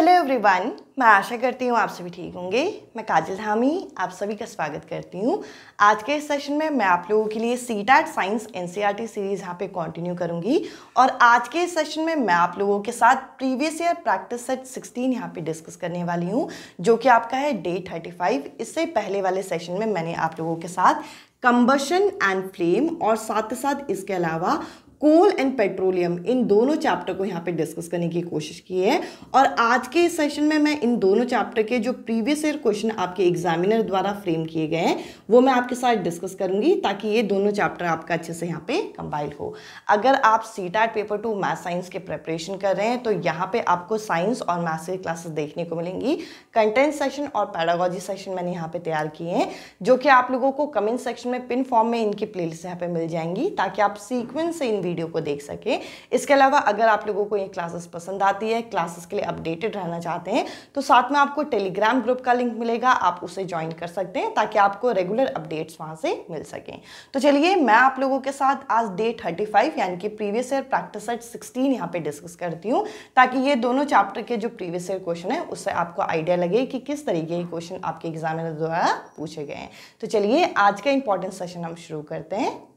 hello everyone मैं आशा करती हूँ आप सभी ठीक होंगे मैं काजल धामी आप सभी का स्वागत करती हूँ आज के इस सेशन में मैं आप लोगों के लिए C TET science in series यहाँ पे कंटिन्यू करूँगी और आज के इस सेशन में मैं आप लोगों के साथ प्रीवियस ईयर प्रैक्टिस सेट 16 यहाँ पे डिस्कस करने वाली हूँ जो कि आपका है डे थर्टी इससे पहले वाले सेशन में मैंने आप लोगों के साथ कंबशन एंड फ्लेम और साथ ही साथ इसके अलावा कोल एंड पेट्रोलियम इन दोनों चैप्टर को यहाँ पे डिस्कस करने की कोशिश की है और आज के इस सेशन में मैं इन दोनों चैप्टर के जो प्रीवियस ईयर क्वेश्चन आपके एग्जामिनर द्वारा फ्रेम किए गए हैं वो मैं आपके साथ डिस्कस करूंगी ताकि ये दोनों चैप्टर आपका अच्छे से यहाँ पे कंबाइल हो अगर आप C paper two math science के प्रेपरेशन कर रहे हैं तो यहाँ पर आपको साइंस और मैथ्स की क्लासेस देखने को मिलेंगी कंटेंट सेशन और पैडागोजी सेशन मैंने यहाँ पर तैयार किए हैं जो कि आप लोगों को कमेंट सेक्शन में पिन फॉर्म में इनकी प्ले लिस्ट यहाँ पे मिल जाएंगी ताकि आप सीक्वेंस से वीडियो को देख सकें इसके अलावा अगर आप लोगों को ये क्लासेस पसंद आती है क्लासेस के लिए अपडेटेड रहना चाहते हैं तो साथ में आपको टेलीग्राम ग्रुप का लिंक मिलेगा आप उसे ज्वाइन कर सकते हैं ताकि आपको रेगुलर अपडेट्स वहाँ से मिल सकें तो चलिए मैं आप लोगों के साथ आज डे थर्टी फाइव यानी कि previous year practice set sixteen यहाँ पर डिस्कस करती हूँ ताकि ये दोनों चैप्टर के जो प्रीवियस ईयर क्वेश्चन है उससे आपको आइडिया लगे कि किस तरीके के क्वेश्चन आपके एग्जामिनर द्वारा पूछे गए हैं तो चलिए आज का इंपॉर्टेंट सेशन हम शुरू करते हैं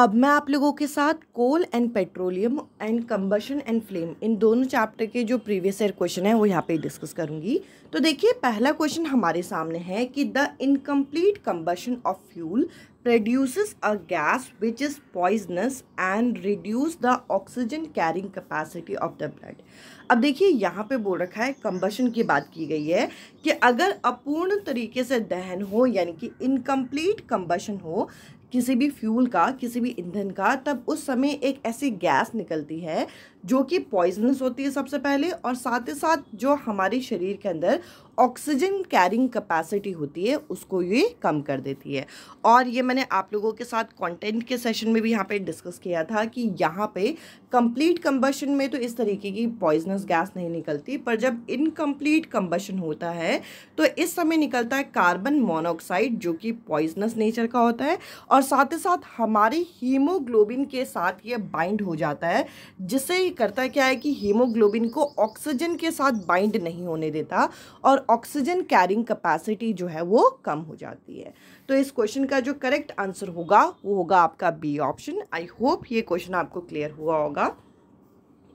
अब मैं आप लोगों के साथ coal and petroleum and combustion and flame इन दोनों चैप्टर के जो प्रीवियस ईयर क्वेश्चन है वो यहाँ पे डिस्कस करूँगी तो देखिए पहला क्वेश्चन हमारे सामने है कि the incomplete combustion of fuel produces a gas which is poisonous and reduce the oxygen carrying capacity of the blood अब देखिए यहाँ पे बोल रखा है कंबशन की बात की गई है कि अगर अपूर्ण तरीके से दहन हो यानी कि इनकम्प्लीट कंबशन हो किसी भी फ्यूल का किसी भी ईंधन का तब उस समय एक ऐसी गैस निकलती है जो कि पॉइजनस होती है सबसे पहले और साथ ही साथ जो हमारे शरीर के अंदर ऑक्सीजन कैरिंग कैपेसिटी होती है उसको ये कम कर देती है और ये मैंने आप लोगों के साथ कंटेंट के सेशन में भी यहाँ पे डिस्कस किया था कि यहाँ पे कंप्लीट कम्बशन में तो इस तरीके की पॉइजनस गैस नहीं निकलती पर जब इनकम्प्लीट कम्बशन होता है तो इस समय निकलता है कार्बन मोनोऑक्साइड जो कि पॉइजनस नेचर का होता है और साथ ही साथ हमारे हीमोग्लोबिन के साथ ये बाइंड हो जाता है जिससे ये करता क्या है कि हीमोग्लोबिन को ऑक्सीजन के साथ बाइंड नहीं होने देता और ऑक्सीजन कैरिंग कैपेसिटी जो है वो कम हो जाती है तो इस क्वेश्चन का जो करेक्ट आंसर होगा वो होगा आपका बी ऑप्शन आई होप ये क्वेश्चन आपको क्लियर हुआ होगा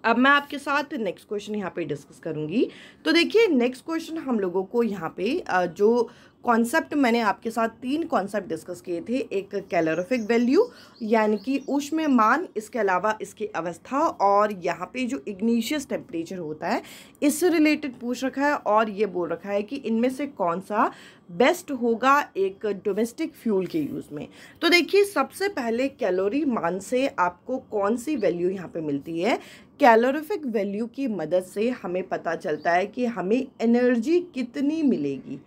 अब मैं आपके साथ नेक्स्ट क्वेश्चन यहाँ पे डिस्कस करूँगी तो देखिए नेक्स्ट क्वेश्चन हम लोगों को यहाँ पे जो कॉन्सेप्ट मैंने आपके साथ तीन कॉन्सेप्ट डिस्कस किए थे एक कैलोरफिक वैल्यू यानी कि उष्म मान इसके अलावा इसकी अवस्था और यहाँ पे जो इग्निशियस टेम्परेचर होता है इससे रिलेटेड पूछ रखा है और ये बोल रखा है कि इनमें से कौन सा बेस्ट होगा एक डोमेस्टिक फ्यूल के यूज़ में तो देखिए सबसे पहले कैलोरी मान से आपको कौन सी वैल्यू यहाँ पे मिलती है कैलोरीफिक वैल्यू की मदद से हमें पता चलता है कि हमें एनर्जी कितनी मिलेगी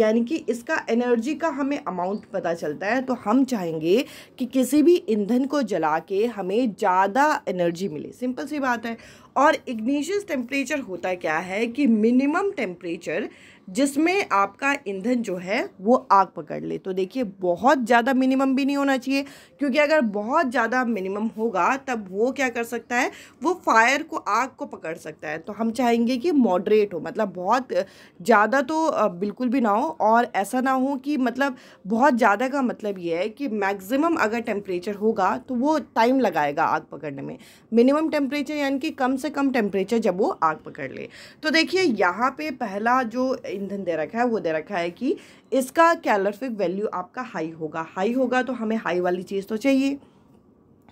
यानी कि इसका एनर्जी का हमें अमाउंट पता चलता है तो हम चाहेंगे कि किसी भी ईंधन को जला के हमें ज़्यादा एनर्जी मिले सिंपल सी बात है और इग्निशियस टेम्परेचर होता क्या है कि मिनिमम टेम्परेचर जिसमें आपका ईंधन जो है वो आग पकड़ ले तो देखिए बहुत ज़्यादा मिनिमम भी नहीं होना चाहिए क्योंकि अगर बहुत ज़्यादा मिनिमम होगा तब वो क्या कर सकता है वो फायर को आग को पकड़ सकता है तो हम चाहेंगे कि मॉडरेट हो मतलब बहुत ज़्यादा तो बिल्कुल भी ना हो और ऐसा ना हो कि मतलब बहुत ज़्यादा का मतलब ये है कि मैक्सिमम अगर टेम्परेचर होगा तो वो टाइम लगाएगा आग पकड़ने में मिनिमम टेम्परेचर यानी कि कम से कम टेम्परेचर जब वो आग पकड़ ले तो देखिए यहाँ पर पहला जो ईंधन दे रखा है वो दे रखा है कि इसका कैलोरफिक वैल्यू आपका हाई होगा हाई होगा तो हमें हाई वाली चीज़ तो चाहिए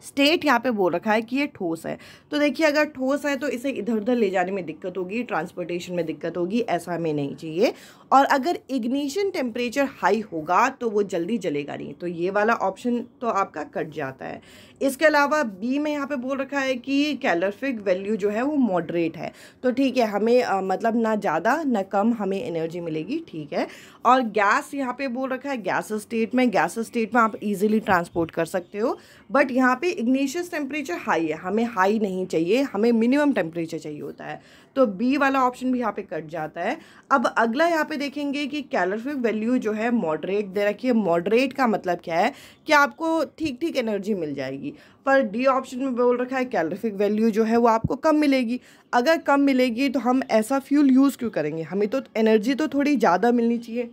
स्टेट यहाँ पे बोल रखा है कि ये ठोस है तो देखिए अगर ठोस है तो इसे इधर उधर ले जाने में दिक्कत होगी ट्रांसपोर्टेशन में दिक्कत होगी ऐसा हमें नहीं चाहिए और अगर इग्निशन टेम्परेचर हाई होगा तो वो जल्दी जलेगा नहीं तो ये वाला ऑप्शन तो आपका कट जाता है इसके अलावा बी में यहाँ पे बोल रखा है कि कैलोरफिक वैल्यू जो है वो मॉडरेट है तो ठीक है हमें आ, मतलब ना ज़्यादा ना कम हमें एनर्जी मिलेगी ठीक है और गैस यहाँ पे बोल रखा है गैस स्टेट में गैस स्टेट में आप इजीली ट्रांसपोर्ट कर सकते हो बट यहाँ पे इग्निशियस टेम्परेचर हाई है हमें हाई नहीं चाहिए हमें मिनिमम टेम्परेचर चाहिए होता है तो बी वाला ऑप्शन भी यहाँ पे कट जाता है अब अगला यहाँ पे देखेंगे कि कैलोरी वैल्यू जो है मॉडरेट दे रखिए मॉडरेट का मतलब क्या है कि आपको ठीक ठीक एनर्जी मिल जाएगी पर डी ऑप्शन में बोल रखा है कैलोरीफिक वैल्यू जो है वो आपको कम मिलेगी अगर कम मिलेगी तो हम ऐसा फ्यूल यूज़ क्यों करेंगे हमें तो एनर्जी तो थोड़ी ज़्यादा मिलनी चाहिए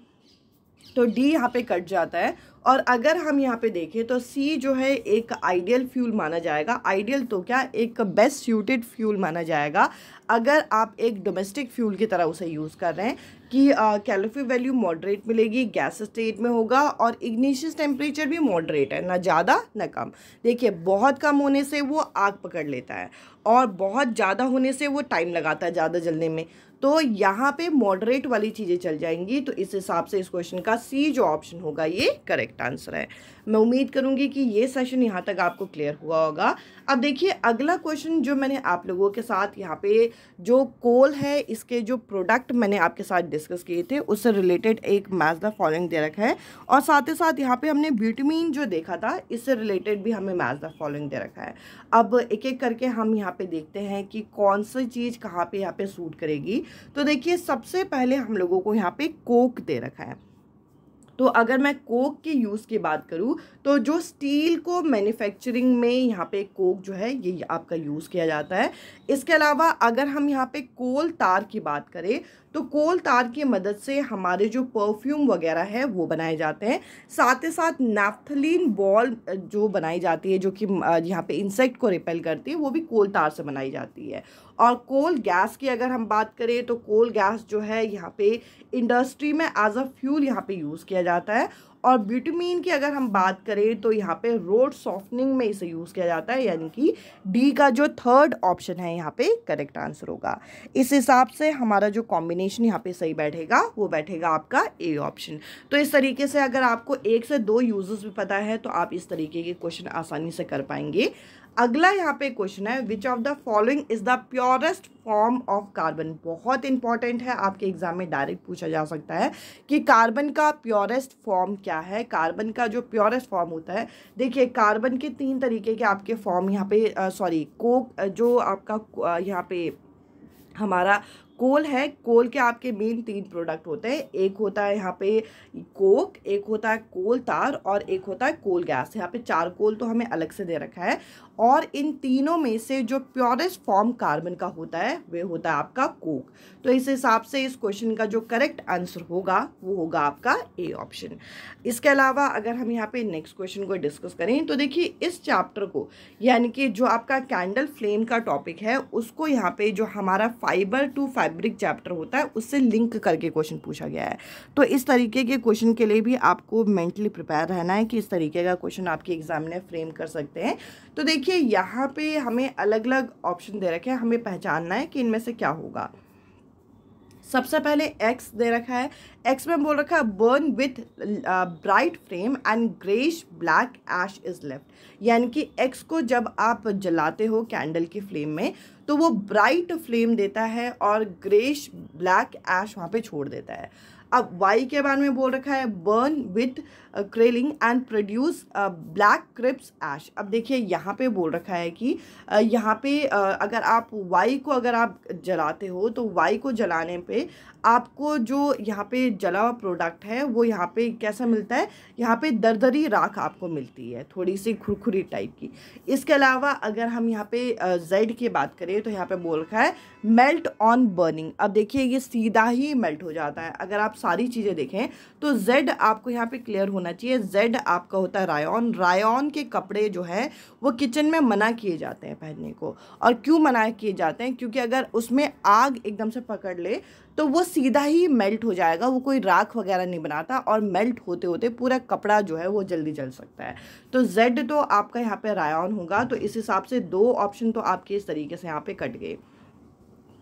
तो डी यहाँ पे कट जाता है और अगर हम यहाँ पे देखें तो सी जो है एक आइडियल फ्यूल माना जाएगा आइडियल तो क्या एक बेस्ट सूटेड फ्यूल माना जाएगा अगर आप एक डोमेस्टिक फ्यूल की तरह उसे यूज़ कर रहे हैं कि कैलोफी वैल्यू मॉडरेट मिलेगी गैस स्टेट में होगा और इग्निशियस टेम्परेचर भी मॉडरेट है ना ज़्यादा ना कम देखिए बहुत कम होने से वो आग पकड़ लेता है और बहुत ज़्यादा होने से वो टाइम लगाता है ज़्यादा जलने में तो यहाँ पे मॉडरेट वाली चीज़ें चल जाएंगी तो इस हिसाब से इस क्वेश्चन का सी जो ऑप्शन होगा ये करेक्ट आंसर है मैं उम्मीद करूँगी कि ये सेशन यहाँ तक आपको क्लियर हुआ होगा अब देखिए अगला क्वेश्चन जो मैंने आप लोगों के साथ यहाँ पे जो कोल है इसके जो प्रोडक्ट मैंने आपके साथ डिस्कस किए थे उससे रिलेटेड एक मैथ द फॉलोइंग दे रखा है और साथ ही साथ यहाँ पर हमने विटामिन जो देखा था इससे रिलेटेड भी हमें मैच द फॉलोइंग दे रखा है अब एक एक करके हम यहाँ पर देखते हैं कि कौन सी चीज़ कहाँ पर यहाँ पर सूट करेगी तो देखिए सबसे पहले हम लोगों को यहाँ पे कोक दे रखा है तो अगर मैं कोक के यूज़ की बात करूँ तो जो स्टील को मैन्युफैक्चरिंग में यहाँ पे कोक जो है ये आपका यूज़ किया जाता है इसके अलावा अगर हम यहाँ पे कोल तार की बात करें तो कोल तार की मदद से हमारे जो परफ्यूम वगैरह है वो बनाए जाते हैं साथ ही साथ नेफ्थलिन बॉल जो बनाई जाती है जो कि यहाँ पे इंसेक्ट को रिपेल करती है वो भी कोल तार से बनाई जाती है और कोल गैस की अगर हम बात करें तो कोल गैस जो है यहाँ पे इंडस्ट्री में एज अ फ्यूल यहाँ पे यूज़ किया जाता है और ब्यूटामीन की अगर हम बात करें तो यहाँ पे रोड सॉफ्टनिंग में इसे यूज़ किया जाता है यानी कि डी का जो थर्ड ऑप्शन है यहाँ पे करेक्ट आंसर होगा इस हिसाब से हमारा जो कॉम्बिनेशन यहाँ पे सही बैठेगा वो बैठेगा आपका ए ऑप्शन तो इस तरीके से अगर आपको एक से दो यूजेस भी पता है तो आप इस तरीके के क्वेश्चन आसानी से कर पाएंगे अगला यहाँ पे क्वेश्चन है which of the following is the purest form of carbon बहुत इंपॉर्टेंट है आपके एग्जाम में डायरेक्ट पूछा जा सकता है कि कार्बन का प्योरेस्ट फॉर्म क्या है कार्बन का जो प्योरेस्ट फॉर्म होता है देखिए कार्बन के तीन तरीके के आपके फॉर्म यहाँ पे सॉरी कोक जो आपका यहाँ पे हमारा कोल है कोल के आपके मेन तीन प्रोडक्ट होते हैं एक होता है यहाँ पे कोक एक होता है कोल तार और एक होता है कोल गैस यहाँ पे चार कोल तो हमें अलग से दे रखा है और इन तीनों में से जो प्योरेस्ट फॉर्म कार्बन का होता है वे होता है आपका कोक तो इस हिसाब से इस क्वेश्चन का जो करेक्ट आंसर होगा वो होगा आपका ए ऑप्शन इसके अलावा अगर हम यहाँ पे नेक्स्ट क्वेश्चन को डिस्कस करें तो देखिए इस चैप्टर को यानी कि जो आपका कैंडल फ्लेम का टॉपिक है उसको यहाँ पे जो हमारा फाइबर टू फैब्रिक चैप्टर होता है उससे लिंक करके क्वेश्चन पूछा गया है तो इस तरीके के क्वेश्चन के लिए भी आपको मेंटली प्रिपेयर रहना है कि इस तरीके का क्वेश्चन आपके एग्जाम में फ्रेम कर सकते हैं तो देखिए देखिए यहाँ पे हमें अलग अलग ऑप्शन दे रखे हैं हमें पहचानना है कि इनमें से क्या होगा सबसे पहले एक्स दे रखा है एक्स में बोल रखा है burn with bright flame and greyish black ash is left यानी कि एक्स को जब आप जलाते हो कैंडल की फ्लेम में तो वो ब्राइट फ्लेम देता है और ग्रेश ब्लैक एश वहाँ पे छोड़ देता है अब वाई के बारे में बोल रखा है burn with crackling and produce black crisp ash अब देखिए यहाँ पे बोल रखा है कि uh, यहाँ पे uh, अगर आप वाई को अगर आप जलाते हो तो वाई को जलाने पे आपको जो यहाँ पे जला हुआ प्रोडक्ट है वो यहाँ पे कैसा मिलता है यहाँ पे दरदरी राख आपको मिलती है थोड़ी सी खुरखुरी टाइप की इसके अलावा अगर हम यहाँ पे जेड uh, की बात करें तो यहाँ पे बोल रखा है मेल्ट ऑन बर्निंग अब देखिए ये सीधा ही मेल्ट हो जाता है अगर आप सारी चीज़ें देखें तो जेड आपको यहाँ पे क्लियर होना चाहिए जेड आपका होता है रायन रायन के कपड़े जो है वो किचन में मना किए जाते हैं पहनने को और क्यों मना किए जाते हैं क्योंकि अगर उसमें आग एकदम से पकड़ ले तो वो सीधा ही मेल्ट हो जाएगा वो कोई राख वगैरह नहीं बनाता और मेल्ट होते होते पूरा कपड़ा जो है वो जल्दी जल सकता है तो जेड तो आपका यहाँ पे रायन होगा तो इस हिसाब से दो ऑप्शन तो आपके इस तरीके से यहाँ पे कट गए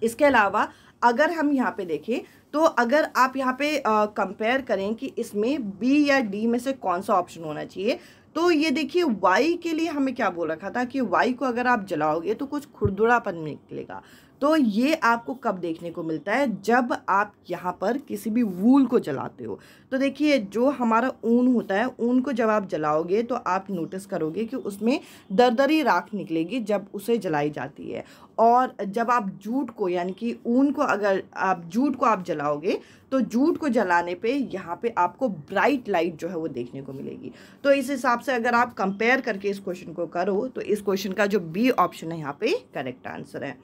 इसके अलावा अगर हम यहाँ पे देखें तो अगर आप यहाँ पे कंपेयर करें कि इसमें बी या डी में से कौन सा ऑप्शन होना चाहिए तो ये देखिए वाई के लिए हमें क्या बोल रखा था कि वाई को अगर आप जलाओगे तो कुछ खुरदुरापन निकलेगा तो ये आपको कब देखने को मिलता है जब आप यहाँ पर किसी भी वूल को जलाते हो तो देखिए जो हमारा ऊन होता है ऊन को जब आप जलाओगे तो आप नोटिस करोगे कि उसमें दरदरी राख निकलेगी जब उसे जलाई जाती है और जब आप जूट को यानी कि ऊन को अगर आप जूट को आप जलाओगे तो जूट को जलाने पे यहाँ पे आपको ब्राइट लाइट जो है वो देखने को मिलेगी तो इस हिसाब से अगर आप कंपेयर करके इस क्वेश्चन को करो तो इस क्वेश्चन का जो बी ऑप्शन है यहाँ पे करेक्ट आंसर है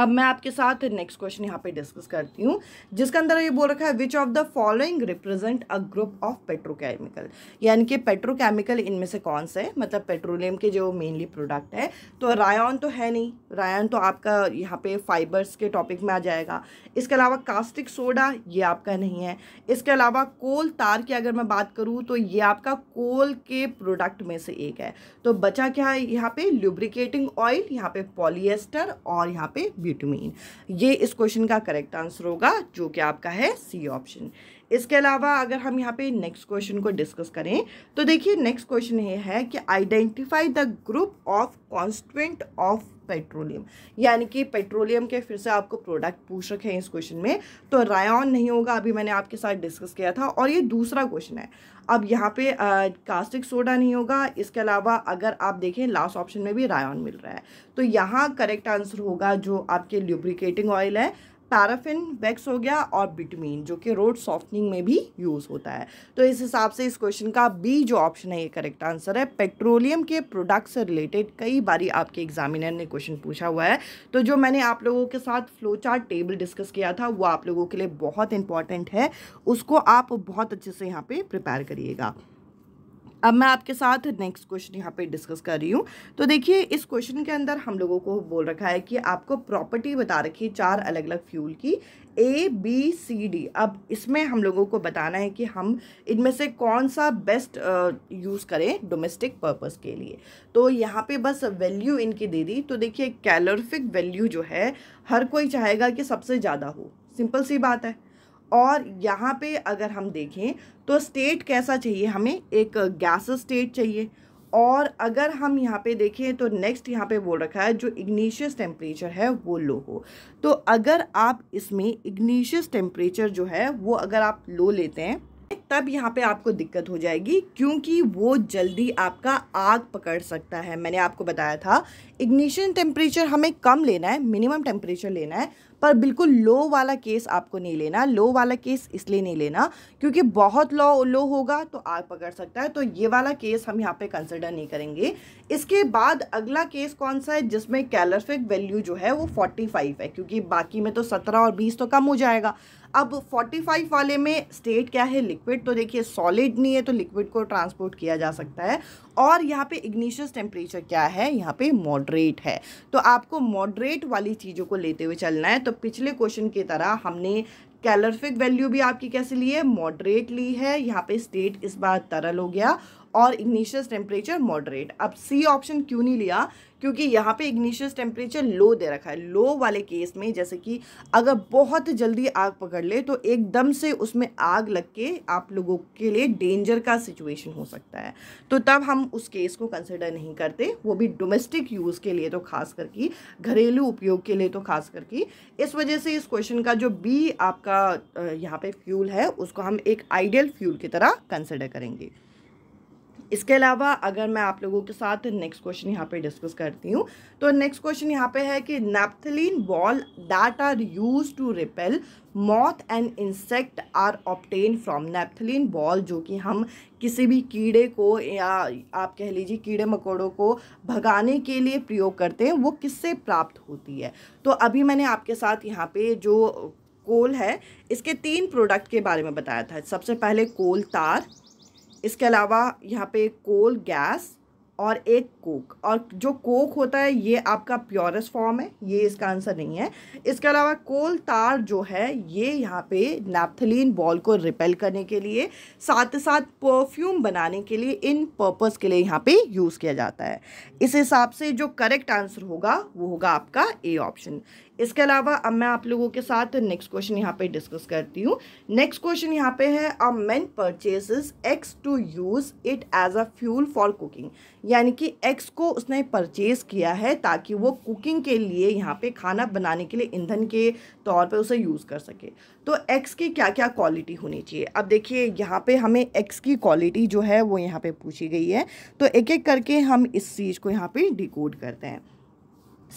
अब मैं आपके साथ नेक्स्ट क्वेश्चन यहाँ पे डिस्कस करती हूँ जिसके अंदर ये बोल रखा है which of the following represent a group of petrochemical यानी कि पेट्रोकेमिकल इनमें से कौन सा है मतलब पेट्रोलियम के जो मेनली प्रोडक्ट है तो रायन तो है नहीं रायन तो आपका यहाँ पे फाइबर्स के टॉपिक में आ जाएगा इसके अलावा कास्टिक सोडा ये आपका नहीं है इसके अलावा कोल तार की अगर मैं बात करूँ तो ये आपका कोल के प्रोडक्ट में से एक है तो बचा क्या है यहाँ पे ल्यूब्रिकेटिंग ऑयल यहाँ पे पॉलिएस्टर और यहाँ पे ब्यूटमीन ये इस क्वेश्चन का करेक्ट आंसर होगा जो कि आपका है सी ऑप्शन इसके अलावा अगर हम यहाँ पे नेक्स्ट क्वेश्चन को डिस्कस करें तो देखिए नेक्स्ट क्वेश्चन ये है कि identify the group of constant of petroleum यानी कि पेट्रोलियम के फिर से आपको प्रोडक्ट पूछ रखे हैं इस क्वेश्चन में तो रायन नहीं होगा अभी मैंने आपके साथ डिस्कस किया था और ये दूसरा क्वेश्चन है अब यहाँ पे आ, कास्टिक सोडा नहीं होगा इसके अलावा अगर आप देखें लास्ट ऑप्शन में भी रायन मिल रहा है तो यहाँ करेक्ट आंसर होगा जो आपके ल्यूब्रिकेटिंग ऑयल है पैराफिन वैक्स हो गया और बिटमीन जो कि रोड सॉफ्टनिंग में भी यूज़ होता है तो इस हिसाब से इस क्वेश्चन का बी जो ऑप्शन है ये करेक्ट आंसर है पेट्रोलियम के प्रोडक्ट से रिलेटेड कई बारी आपके एग्जामिनर ने क्वेश्चन पूछा हुआ है तो जो मैंने आप लोगों के साथ फ्लो चार्ट टेबल डिस्कस किया था वो आप लोगों के लिए बहुत इंपॉर्टेंट है उसको आप बहुत अच्छे से यहाँ पे प्रिपेयर करिएगा अब मैं आपके साथ नेक्स्ट क्वेश्चन यहाँ पे डिस्कस कर रही हूँ तो देखिए इस क्वेश्चन के अंदर हम लोगों को बोल रखा है कि आपको प्रॉपर्टी बता रखी है चार अलग अलग फ्यूल की ए बी सी डी अब इसमें हम लोगों को बताना है कि हम इनमें से कौन सा बेस्ट यूज़ करें डोमेस्टिक पर्पज़ के लिए तो यहाँ पे बस वैल्यू इनकी दे दी तो देखिए कैलोरफिक वैल्यू जो है हर कोई चाहेगा कि सबसे ज़्यादा हो सिंपल सी बात है और यहाँ पे अगर हम देखें तो स्टेट कैसा चाहिए हमें एक गैस स्टेट चाहिए और अगर हम यहाँ पे देखें तो नेक्स्ट यहाँ पे बोल रखा है जो इग्निशियस टेम्परेचर है वो लो हो तो अगर आप इसमें इग्निशियस टेम्परेचर जो है वो अगर आप लो लेते हैं तब यहाँ पे आपको दिक्कत हो जाएगी क्योंकि वो जल्दी आपका आग पकड़ सकता है मैंने आपको बताया था इग्निशन टेम्परेचर हमें कम लेना है मिनिमम टेम्परेचर लेना है पर बिल्कुल लो वाला केस आपको नहीं लेना लो वाला केस इसलिए नहीं लेना क्योंकि बहुत लो लो होगा तो आग पकड़ सकता है तो ये वाला केस हम यहाँ पे कंसिडर नहीं करेंगे इसके बाद अगला केस कौन सा है जिसमें कैलरफिक वैल्यू जो है वो 45 है क्योंकि बाकी में तो 17 और 20 तो कम हो जाएगा अब 45 वाले में स्टेट क्या है लिक्विड तो देखिए सॉलिड नहीं है तो लिक्विड को ट्रांसपोर्ट किया जा सकता है और यहाँ पे इग्निशियस टेम्परेचर क्या है यहाँ पे मॉडरेट है तो आपको मॉडरेट वाली चीज़ों को लेते हुए चलना है तो पिछले क्वेश्चन की तरह हमने कैलरफिक वैल्यू भी आपकी कैसे ली है मॉडरेट ली है यहाँ पे स्टेट इस बार तरल हो गया और इग्निशियस टेम्परेचर मॉडरेट अब सी ऑप्शन क्यों नहीं लिया क्योंकि यहाँ पे इग्निशियस टेम्परेचर लो दे रखा है लो वाले केस में जैसे कि अगर बहुत जल्दी आग पकड़ ले तो एकदम से उसमें आग लग के आप लोगों के लिए डेंजर का सिचुएशन हो सकता है तो तब हम उस केस को कंसिडर नहीं करते वो भी डोमेस्टिक यूज़ के लिए तो खास करके घरेलू उपयोग के लिए तो खास करके इस वजह से इस क्वेश्चन का जो बी आपका यहाँ पर फ्यूल है उसको हम एक आइडियल फ्यूल की तरह कंसिडर करेंगे इसके अलावा अगर मैं आप लोगों के साथ नेक्स्ट क्वेश्चन यहाँ पे डिस्कस करती हूँ तो नेक्स्ट क्वेश्चन यहाँ पे है कि naphthalene ball that are used to repel moth and insect are obtained from naphthalene ball जो कि हम किसी भी कीड़े को या आप कह लीजिए कीड़े मकोड़ों को भगाने के लिए प्रयोग करते हैं वो किससे प्राप्त होती है तो अभी मैंने आपके साथ यहाँ पे जो कोल है इसके तीन प्रोडक्ट के बारे में बताया था सबसे पहले कोल तार इसके अलावा यहाँ पे कोल गैस और एक कोक और जो कोक होता है ये आपका प्योरेस्ट फॉर्म है ये इसका आंसर नहीं है इसके अलावा कोल तार जो है ये यहाँ पे नैप्थलीन बॉल को रिपेल करने के लिए साथ ही साथ परफ्यूम बनाने के लिए इन पर्पस के लिए यहाँ पे यूज़ किया जाता है इस हिसाब से जो करेक्ट आंसर होगा वो होगा आपका ए ऑप्शन इसके अलावा अब मैं आप लोगों के साथ नेक्स्ट क्वेश्चन यहाँ पे डिस्कस करती हूँ नेक्स्ट क्वेश्चन यहाँ पे है a man purchases X to use it as a fuel for cooking यानी कि एक्स को उसने परचेज किया है ताकि वो कुकिंग के लिए यहाँ पे खाना बनाने के लिए ईंधन के तौर पे उसे यूज़ कर सके तो एक्स की क्या क्या क्वालिटी होनी चाहिए अब देखिए यहाँ पे हमें एक्स की क्वालिटी जो है वो यहाँ पे पूछी गई है तो एक एक करके हम इस चीज़ को यहाँ पे डिकोड करते हैं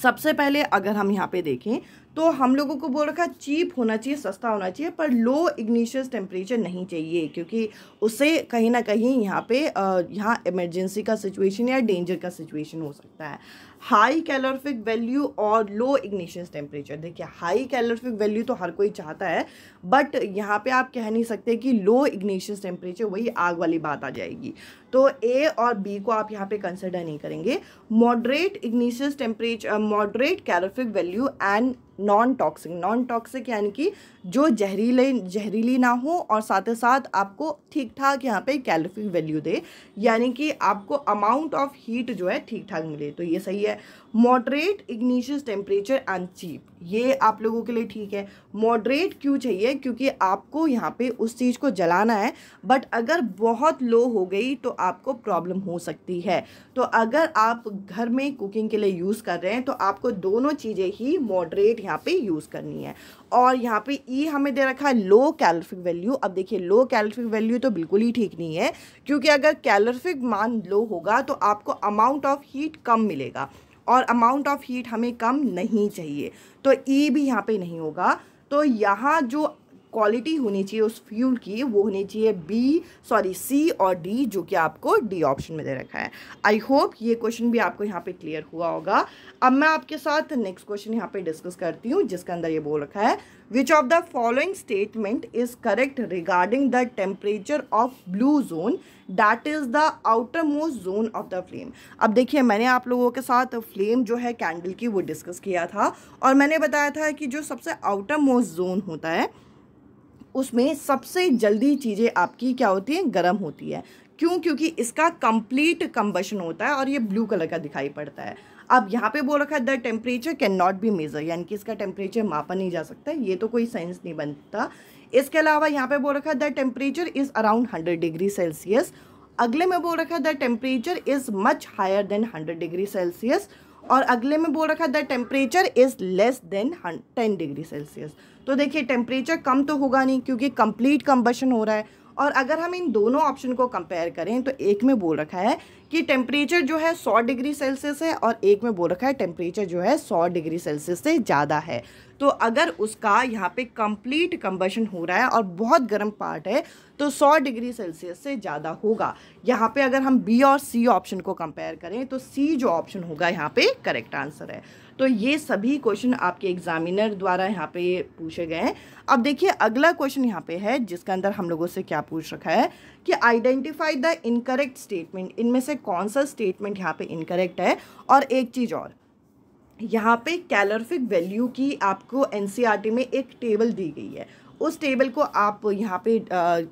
सबसे पहले अगर हम यहाँ पे देखें तो हम लोगों को बोल रखा चीप होना चाहिए सस्ता होना चाहिए पर लो इग्निशियस टेम्परेचर नहीं चाहिए क्योंकि उससे कहीं ना कहीं यहाँ पे यहाँ इमरजेंसी का सिचुएशन या डेंजर का सिचुएशन हो सकता है हाई कैलोरफिक वैल्यू और लो इग्निशियस टेम्परेचर देखिए हाई कैलोरफिक वैल्यू तो हर कोई चाहता है बट यहाँ पे आप कह नहीं सकते कि लो इग्निशियस टेम्परेचर वही आग वाली बात आ जाएगी तो ए और बी को आप यहाँ पे कंसिडर नहीं करेंगे moderate ignition temperature moderate calorific value and non toxic non toxic यानी कि जो जहरीले जहरीली ना हो और साथ ही साथ आपको ठीक ठाक यहाँ पे कैलोरी वैल्यू दे यानी कि आपको अमाउंट ऑफ हीट जो है ठीक ठाक मिले तो ये सही है moderate ignition temperature and cheap ये आप लोगों के लिए ठीक है मॉडरेट क्यों चाहिए क्योंकि आपको यहाँ पे उस चीज़ को जलाना है बट अगर बहुत लो हो गई तो आपको प्रॉब्लम हो सकती है तो अगर आप घर में कुकिंग के लिए यूज़ कर रहे हैं तो आपको दोनों चीज़ें ही मॉडरेट यहाँ पे यूज़ करनी है और यहाँ पे ई e हमें दे रखा है लो कैलोरिफिक वैल्यू अब देखिए लो कैलोरिफिक वैल्यू तो बिल्कुल ही ठीक नहीं है क्योंकि अगर कैलोरिफिक मान लो होगा तो आपको अमाउंट ऑफ हीट कम मिलेगा और अमाउंट ऑफ हीट हमें कम नहीं चाहिए तो ई e भी यहाँ पे नहीं होगा तो यहाँ जो क्वालिटी होनी चाहिए उस फ्यूल की वो होनी चाहिए बी सॉरी सी और डी जो कि आपको डी ऑप्शन में दे रखा है आई होप ये क्वेश्चन भी आपको यहाँ पे क्लियर हुआ होगा अब मैं आपके साथ नेक्स्ट क्वेश्चन यहाँ पे डिस्कस करती हूँ जिसके अंदर ये बोल रखा है which of the following statement is correct regarding the temperature of blue zone that is the outer most zone of the flame अब देखिए मैंने आप लोगों के साथ फ्लेम जो है कैंडल की वो डिस्कस किया था और मैंने बताया था कि जो सबसे आउटर मोस्ट जोन होता है उसमें सबसे जल्दी चीज़ें आपकी क्या होती हैं गर्म होती है क्यों क्योंकि इसका कंप्लीट कम्बशन होता है और ये ब्लू कलर का दिखाई पड़ता है अब यहाँ पे बोल रखा है the temperature can not be measure यानी कि इसका टेम्परेचर मापा नहीं जा सकता ये तो कोई साइंस नहीं बनता इसके अलावा यहाँ पे बोल रखा है the temperature is around hundred degree Celsius अगले में बोल रखा है the temperature is much higher than hundred degree Celsius और अगले में बोल रखा है the temperature is less than ten degree Celsius तो देखिए टेम्परेचर कम तो होगा नहीं क्योंकि कंप्लीट कम्बशन हो रहा है और अगर हम इन दोनों ऑप्शन को कंपेयर करें तो एक में बोल रखा है कि टेम्परेचर जो है 100 डिग्री सेल्सियस है और एक में बोल रखा है टेम्परेचर जो है 100 डिग्री सेल्सियस से ज़्यादा है तो अगर उसका यहाँ पे कंप्लीट कम्बशन हो रहा है और बहुत गर्म पार्ट है तो 100 डिग्री सेल्सियस से ज़्यादा होगा यहाँ पे अगर हम बी और सी ऑप्शन को कंपेयर करें तो सी जो ऑप्शन होगा यहाँ पे करेक्ट आंसर है तो ये सभी क्वेश्चन आपके एग्जामिनर द्वारा यहाँ पे पूछे गए हैं अब देखिए अगला क्वेश्चन यहाँ पे है जिसके अंदर हम लोगों से क्या पूछ रखा है कि आइडेंटिफाई द इनकरेक्ट स्टेटमेंट इनमें से कौन सा स्टेटमेंट यहाँ पे इनकरेक्ट है और एक चीज़ और यहाँ पे कैलोरफिक वैल्यू की आपको एन e में एक टेबल दी गई है उस टेबल को आप यहाँ पे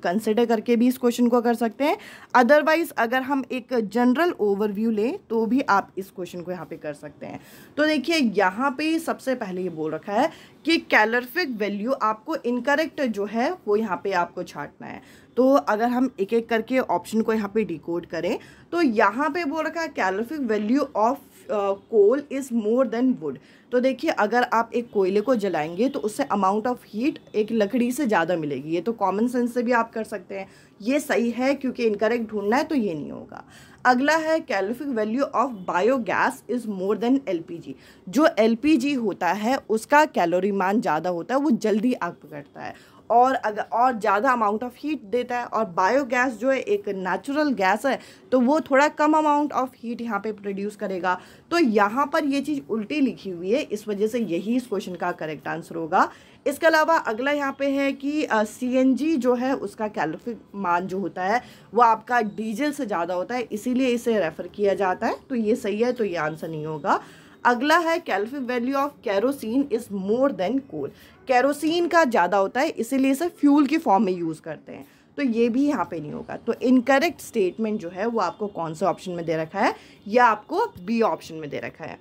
कंसिडर करके भी इस क्वेश्चन को कर सकते हैं अदरवाइज अगर हम एक जनरल ओवरव्यू लें तो भी आप इस क्वेश्चन को यहाँ पे कर सकते हैं तो देखिए यहाँ पे सबसे पहले ये बोल रखा है कि कैलरफिक वैल्यू आपको इनकरेक्ट जो है वो यहाँ पे आपको छाटना है तो अगर हम एक एक करके ऑप्शन को यहाँ पे डिकोड करें तो यहाँ पे बोल रखा है calorific value of coal is more than wood तो देखिए अगर आप एक कोयले को जलाएंगे तो उससे अमाउंट ऑफ हीट एक लकड़ी से ज़्यादा मिलेगी ये तो कॉमन सेंस से भी आप कर सकते हैं ये सही है क्योंकि इनकरेक्ट ढूंढना है तो ये नहीं होगा अगला है calorific value of biogas is more than LPG जो एलपीजी होता है उसका कैलोरी मान ज़्यादा होता है वो जल्दी आग पकड़ता है और अगर और ज़्यादा अमाउंट ऑफ हीट देता है और बायोगैस जो है एक नेचुरल गैस है तो वो थोड़ा कम अमाउंट ऑफ हीट यहाँ पे प्रोड्यूस करेगा तो यहाँ पर ये चीज़ उल्टी लिखी हुई है इस वजह से यही इस क्वेश्चन का करेक्ट आंसर होगा इसके अलावा अगला यहाँ पे है कि सी जो है उसका कैलोफिक मान जो होता है वो आपका डीजल से ज़्यादा होता है इसीलिए इसे रेफ़र किया जाता है तो ये सही है तो ये आंसर नहीं होगा अगला है calorific value of kerosene is more than coal kerosene का ज़्यादा होता है इसीलिए इसे फ्यूल के फॉर्म में यूज़ करते हैं तो ये भी यहाँ पे नहीं होगा तो इनकरेक्ट स्टेटमेंट जो है वो आपको कौन सा ऑप्शन में दे रखा है या आपको बी ऑप्शन में दे रखा है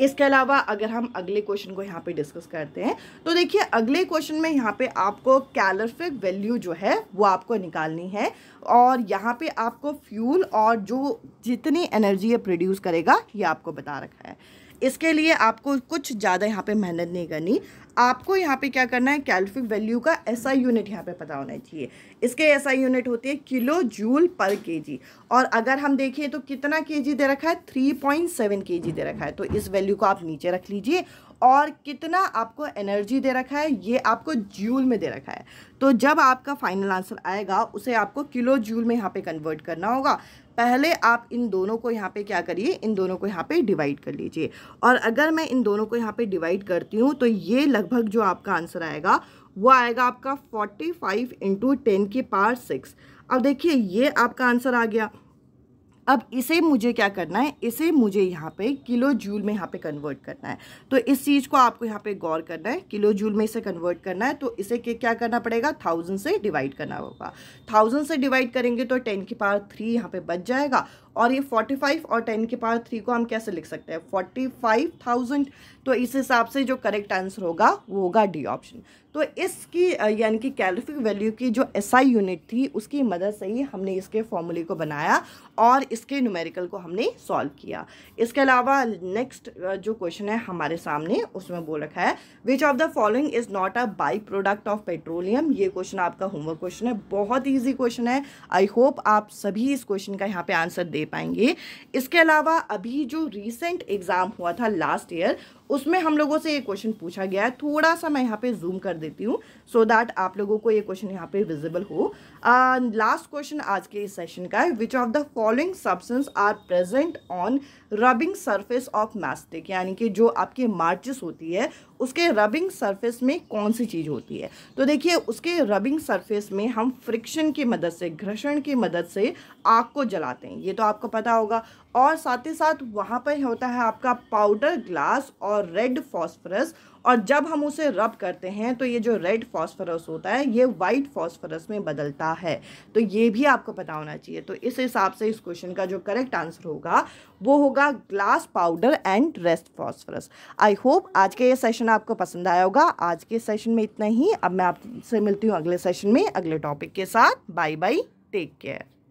इसके अलावा अगर हम अगले क्वेश्चन को यहाँ पे डिस्कस करते हैं तो देखिए अगले क्वेश्चन में यहाँ पे आपको कैलोरफिक वैल्यू जो है वो आपको निकालनी है और यहाँ पे आपको फ्यूल और जो जितनी एनर्जी ये प्रोड्यूस करेगा ये आपको बता रखा है इसके लिए आपको कुछ ज़्यादा यहाँ पे मेहनत नहीं करनी आपको यहाँ पे क्या करना है कैल्फिक वैल्यू का ऐसा यूनिट यहाँ पे पता होना चाहिए इसके ऐसा यूनिट होते हैं किलो जूल पर केजी और अगर हम देखें तो कितना केजी दे रखा है थ्री पॉइंट सेवन के जी दे रखा है तो इस वैल्यू को आप नीचे रख लीजिए और कितना आपको एनर्जी दे रखा है ये आपको जूल में दे रखा है तो जब आपका फाइनल आंसर आएगा उसे आपको किलो जूल में यहाँ पे कन्वर्ट करना होगा पहले आप इन दोनों को यहाँ पे क्या करिए इन दोनों को यहाँ पे डिवाइड कर लीजिए और अगर मैं इन दोनों को यहाँ पे डिवाइड करती हूँ तो ये लगभग जो आपका आंसर आएगा वो आएगा आपका फोर्टी फाइव इंटू टेन की पार सिक्स अब देखिए ये आपका आंसर आ गया अब इसे मुझे क्या करना है इसे मुझे यहाँ पे किलो जूल में यहाँ पे कन्वर्ट करना है तो इस चीज़ को आपको यहाँ पे गौर करना है किलो जूल में इसे कन्वर्ट करना है तो इसे क्या करना पड़ेगा थाउजेंड से डिवाइड करना होगा थाउजेंड से डिवाइड करेंगे तो टेन की पावर थ्री यहाँ पे बच जाएगा और ये फोर्टी फाइव और टेन के पावर थ्री को हम कैसे लिख सकते हैं फोर्टी फाइव थाउजेंड तो इस हिसाब से जो करेक्ट आंसर होगा वो होगा डी ऑप्शन तो इसकी यानी कि कैलोरीफिक वैल्यू की जो एसआई SI यूनिट थी उसकी मदद से ही हमने इसके फॉर्मूले को बनाया और इसके न्यूमेरिकल को हमने सॉल्व किया इसके अलावा नेक्स्ट जो क्वेश्चन है हमारे सामने उसमें बोल रखा है which of the following is not a by product of petroleum ये क्वेश्चन आपका होमवर्क क्वेश्चन है बहुत ईजी क्वेश्चन है आई होप आप सभी इस क्वेश्चन का यहाँ पर आंसर दे दे पाएंगे इसके अलावा अभी जो रिसेंट एग्ज़ाम हुआ था लास्ट ईयर उसमें हम लोगों से ये क्वेश्चन पूछा गया है थोड़ा सा मैं यहाँ पे जूम कर देती हूँ सो दैट आप लोगों को ये क्वेश्चन यहाँ पे विजिबल हो लास्ट क्वेश्चन आज के इस सेशन का है which of the following substance are present on rubbing surface of matchstick यानी कि जो आपके मार्चिस होती है उसके रबिंग सरफेस में कौन सी चीज़ होती है तो देखिए उसके रबिंग सरफेस में हम फ्रिक्शन की मदद से घर्षण की मदद से आग को जलाते हैं ये तो आपको पता होगा और साथ ही साथ वहाँ पर होता है आपका पाउडर ग्लास और और रेड फॉस्फरस और जब हम उसे रब करते हैं तो ये जो रेड फॉस्फरस होता है ये वाइट फॉस्फरस में बदलता है तो ये भी आपको पता होना चाहिए तो इस हिसाब से इस क्वेश्चन का जो करेक्ट आंसर होगा वो होगा glass powder and red phosphorus I hope आज के ये सेशन आपको पसंद आया होगा आज के सेशन में इतना ही अब मैं आपसे मिलती हूँ अगले सेशन में अगले टॉपिक के साथ बाय बाय टेक केयर